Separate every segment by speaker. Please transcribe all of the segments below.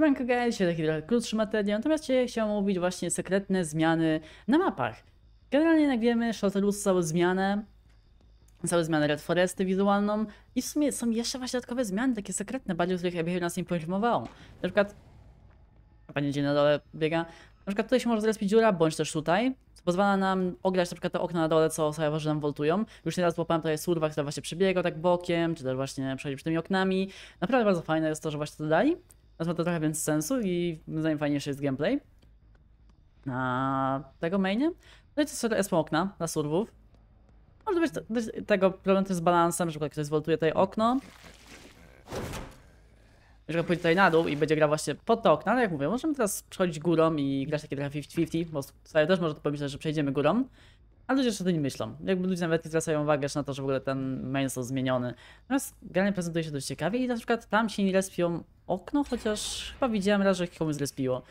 Speaker 1: Rank Against się taki trochę krótszy materiał, natomiast dzisiaj chciałem omówić właśnie sekretne zmiany na mapach. Generalnie jak wiemy, Shotterus zostały zmianę, całe zmianę Red Foresty wizualną i w sumie są jeszcze właśnie dodatkowe zmiany, takie sekretne, bardziej o których się nas nie poinformował. Na przykład, pani dzień na dole biega, na przykład tutaj się może zrespić dziura, bądź też tutaj, co pozwala nam ograć na przykład te okna na dole, co że nam woltują. Już nieraz łapałem tutaj surwa, która właśnie przebiega tak bokiem, czy też właśnie przechodzi przed tymi oknami. Naprawdę bardzo fajne jest to, że właśnie to dodali. Teraz ma to trochę więc sensu i moim zdaniem fajniejszy jest gameplay. A tego mainie? No i to sobie jest okna dla surwów. Może być tego problem z balansem, że ktoś zwoltuje tutaj okno. Jeżeli pójdzie tutaj na dół i będzie gra właśnie pod to okno. ale jak mówię, możemy teraz przechodzić górą i grać takie trochę 50-50, bo sobie też może to pomyśleć, że przejdziemy górą. ale ludzie jeszcze o tym myślą. Jakby ludzie nawet nie zwracają uwagę na to, że w ogóle ten main został zmieniony. Natomiast granie prezentuje się dość ciekawie i na przykład tam się nie respią okno, chociaż chyba widziałem raz, że komuś zlespiło.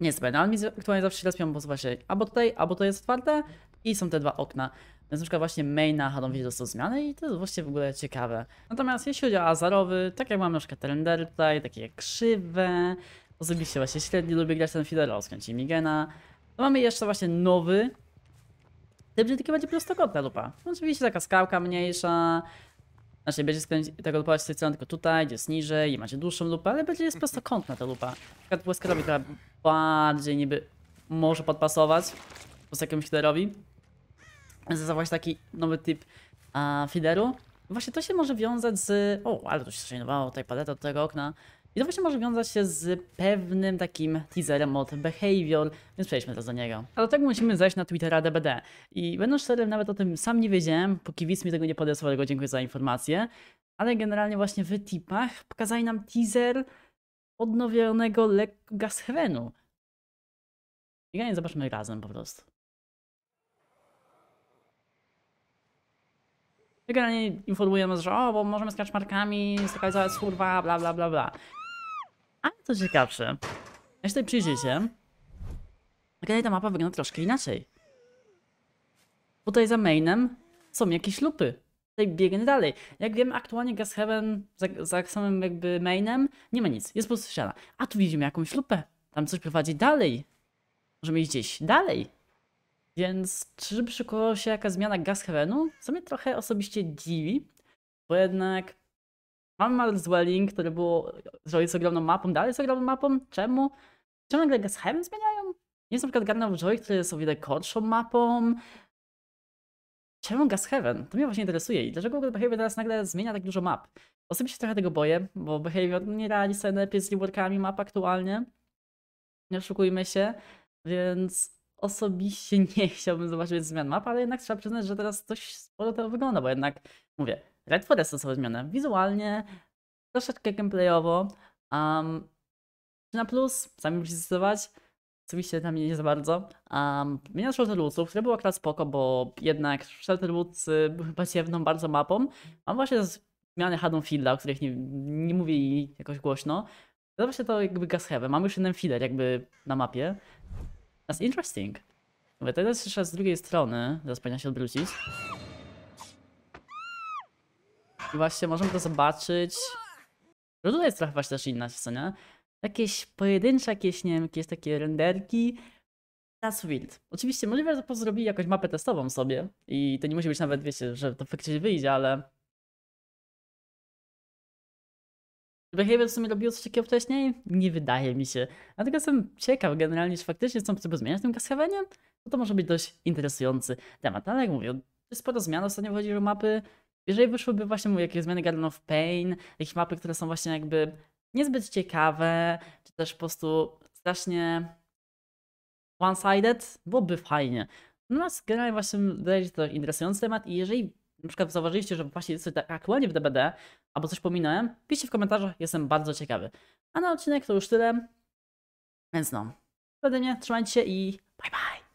Speaker 1: Nie jest pewien, ale mi aktualnie zawsze się bo zobaczcie, albo tutaj, albo to jest otwarte i są te dwa okna. Więc na przykład właśnie maina Hadonowi dostał zmiany i to jest właśnie w ogóle ciekawe. Natomiast jeśli chodzi o azarowy, tak jak mamy na przykład render tutaj, takie krzywe, osobiście właśnie średni lubię grać ten fiddler o Migena. To mamy jeszcze właśnie nowy, tym, będzie taki będzie prostokątna lupa. Oczywiście taka skałka mniejsza, znaczy będzie skręcić tego lupa z tylko tutaj, gdzie jest niżej i macie dłuższą lupę, ale będzie jest prostokątna ta lupa. Na przykład błyskawica która bardziej niby może podpasować po jakimś fiderowi. Za właśnie taki nowy typ a, fideru. Właśnie to się może wiązać z... O, ale to się strzenowało tutaj paleta do tego okna. I to właśnie może wiązać się z pewnym takim teaserem od Behavior, więc przejdźmy teraz do niego. A do tego musimy zejść na Twittera DBD. I będąc szczerym, nawet o tym sam nie wiedziałem, póki widz mi tego nie podesłał, dlatego dziękuję za informację. Ale generalnie właśnie w tipach pokazali nam teaser odnowionego lekko Gashevenu. I nie zobaczmy razem po prostu. Generalnie informujemy, że o, bo możemy z kaczmarkami zlokalizować kurwa, bla bla bla bla. Ale to ciekawsze. Jeśli tutaj przyjrzycie, okej, tak ta mapa wygląda troszkę inaczej. Tutaj za mainem są jakieś lupy. Tutaj biegnę dalej. Jak wiem, aktualnie Gas za, za samym jakby mainem nie ma nic, jest po prostu ściana. A tu widzimy jakąś lupę. Tam coś prowadzi dalej. Możemy iść gdzieś dalej. Więc czy przykuła się jakaś zmiana Gas Heavenu, Co mnie trochę osobiście dziwi, bo jednak Mam Mars Welling, które było Joy z ogromną mapą, dalej z ogromną mapą. Czemu? Czemu nagle Gas Heaven zmieniają? Jest na przykład Garden of Joy, który jest o wiele korszą mapą. Czemu Gas Heaven? To mnie właśnie interesuje i dlaczego Behavior teraz nagle zmienia tak dużo map? Osobiście trochę tego boję, bo Behavior nie radzi sobie lepiej z reworkami map aktualnie. Nie oszukujmy się, więc osobiście nie chciałbym zobaczyć zmian map, ale jednak trzeba przyznać, że teraz dość sporo to wygląda, bo jednak, mówię, Red Forest został zmienione wizualnie, troszeczkę gameplayowo. Um, na plus, sami musicie zdecydować. Oczywiście dla mnie nie za bardzo. Um, Mienia Shelterwoodsów, która była akurat spoko, bo jednak Shelterwoods był chyba ciemną bardzo mapą. Mam właśnie zmiany Haddonfielda, o których nie, nie mówię jakoś głośno. Zobaczcie się to jakby gas heaven. Mamy już jeden feeder jakby na mapie. That's interesting. Mówię, teraz jeszcze z drugiej strony, zaraz powinna się odwrócić właśnie możemy to zobaczyć. Że tutaj jest trochę właśnie też inna nie? Jakieś pojedyncze, jakieś, nie wiem, jakieś takie renderki. That's wild. Oczywiście możliwe, że po zrobili jakąś mapę testową sobie i to nie musi być nawet, wiecie, że to faktycznie wyjdzie, ale... Behavior w sumie robiło coś takiego wcześniej? Nie wydaje mi się. Dlatego jestem ciekaw generalnie, czy faktycznie są potrzeby zmiany w tym Cascavenie? No to może być dość interesujący temat, ale jak mówię, jest sporo zmian ostatnio chodzi do mapy, jeżeli wyszłyby właśnie mu jakieś zmiany Garden of Pain, jakieś mapy, które są właśnie jakby niezbyt ciekawe, czy też po prostu strasznie one-sided, byłoby fajnie. No nas, generalnie właśnie wydaje się to interesujący temat i jeżeli na przykład zauważyliście, że właśnie jest tak aktualnie w DBD, albo coś pominąłem, piszcie w komentarzach, jestem bardzo ciekawy. A na odcinek to już tyle, więc no. Wtedy mnie, trzymajcie się i bye bye!